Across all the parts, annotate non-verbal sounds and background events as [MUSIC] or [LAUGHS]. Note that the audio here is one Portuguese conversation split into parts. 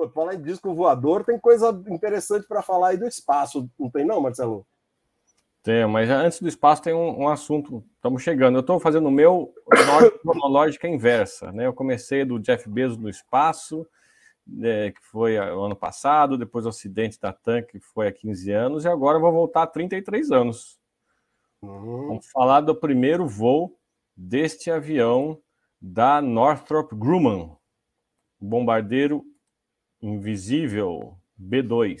Pô, falar em disco voador, tem coisa interessante para falar aí do espaço, não tem não, Marcelo? Tem, mas antes do espaço tem um, um assunto, estamos chegando. Eu estou fazendo o meu cronológica [LAUGHS] inversa, né? Eu comecei do Jeff Bezos no espaço, é, que foi o ano passado, depois o acidente da TAM, que foi há 15 anos, e agora vou voltar a 33 anos. Uhum. Vamos falar do primeiro voo deste avião da Northrop Grumman, bombardeiro Invisível B2.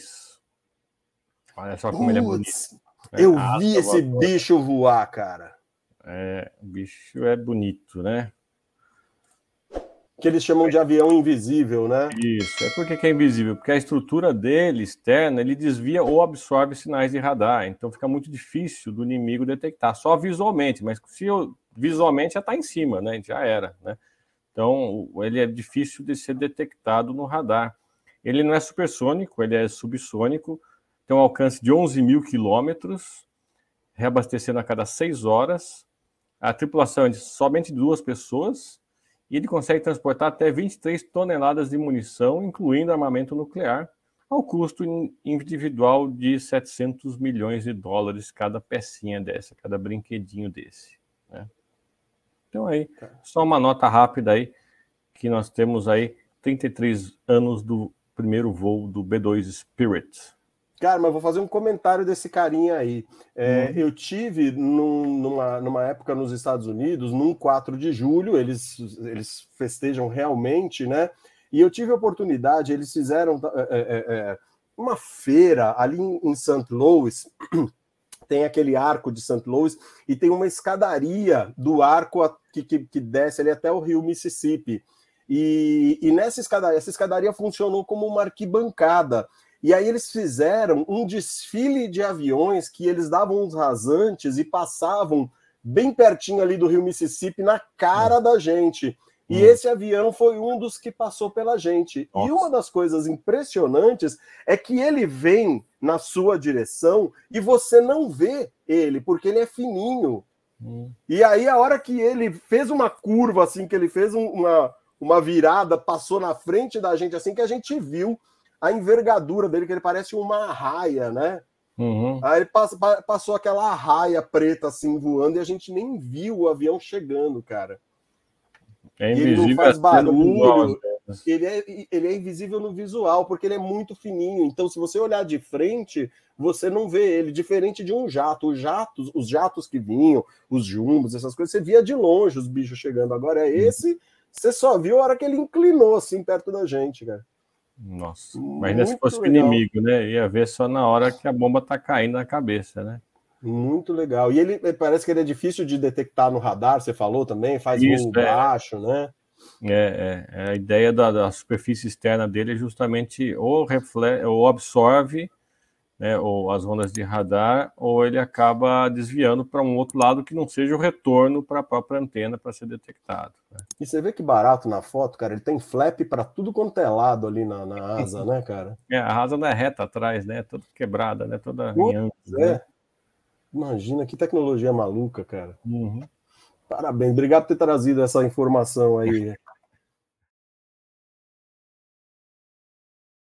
Olha só como ele é bonito. É, eu vi esse bicho voar, cara. É, o bicho é bonito, né? Que eles chamam de avião invisível, né? Isso, é porque é invisível, porque a estrutura dele, externa, ele desvia ou absorve sinais de radar. Então fica muito difícil do inimigo detectar, só visualmente, mas se eu, visualmente já está em cima, né? Já era, né? Então ele é difícil de ser detectado no radar. Ele não é supersônico, ele é subsônico, tem um alcance de 11 mil quilômetros, reabastecendo a cada seis horas. A tripulação é de somente duas pessoas e ele consegue transportar até 23 toneladas de munição, incluindo armamento nuclear, ao custo individual de 700 milhões de dólares cada pecinha dessa, cada brinquedinho desse. Né? Então aí, tá. só uma nota rápida aí, que nós temos aí 33 anos do primeiro voo do B2 Spirit. Cara, mas vou fazer um comentário desse carinha aí. É, hum. Eu tive num, numa, numa época nos Estados Unidos, num 4 de julho, eles, eles festejam realmente, né? E eu tive a oportunidade, eles fizeram é, é, é, é uma feira ali em St. Louis, [CLEARS THROAT] tem aquele arco de St. Louis e tem uma escadaria do arco que, que, que desce ali até o rio Mississippi. E, e nessa escadaria, essa escadaria funcionou como uma arquibancada. E aí eles fizeram um desfile de aviões que eles davam uns rasantes e passavam bem pertinho ali do Rio Mississippi na cara hum. da gente. E hum. esse avião foi um dos que passou pela gente. Nossa. E uma das coisas impressionantes é que ele vem na sua direção e você não vê ele, porque ele é fininho. Hum. E aí, a hora que ele fez uma curva, assim, que ele fez uma, uma virada, passou na frente da gente, assim que a gente viu a envergadura dele, que ele parece uma raia, né? Uhum. Aí passa, passou aquela raia preta assim voando e a gente nem viu o avião chegando, cara. É invisível. Ele não faz é barulho. Né? Ele é, ele é invisível no visual, porque ele é muito fininho. Então, se você olhar de frente, você não vê ele, diferente de um jato. Os jatos, os jatos que vinham, os jumbos, essas coisas, você via de longe os bichos chegando. Agora, é uhum. esse. Você só viu a hora que ele inclinou assim perto da gente, cara. Nossa, mas ainda se fosse inimigo, né? Ia ver só na hora que a bomba tá caindo na cabeça, né? Muito legal. E ele eh, parece que ele é difícil de detectar no radar, você falou também, faz Isso, é. baixo, né? É, é, é, a ideia da, da, superfície externa dele é justamente ou, reflete, ou absorve né, ou as ondas de radar, ou ele acaba desviando para um outro lado que não seja o retorno para a própria antena para ser detectado. Né? E você vê que barato na foto, cara, ele tem flap para tudo quanto é lado ali na, na asa, [LAUGHS] né, cara? É, a asa não é reta atrás, né? É toda quebrada, né? Toda riante, é. né? Imagina que tecnologia maluca, cara. Uhum. Parabéns, obrigado por ter trazido essa informação aí. [LAUGHS]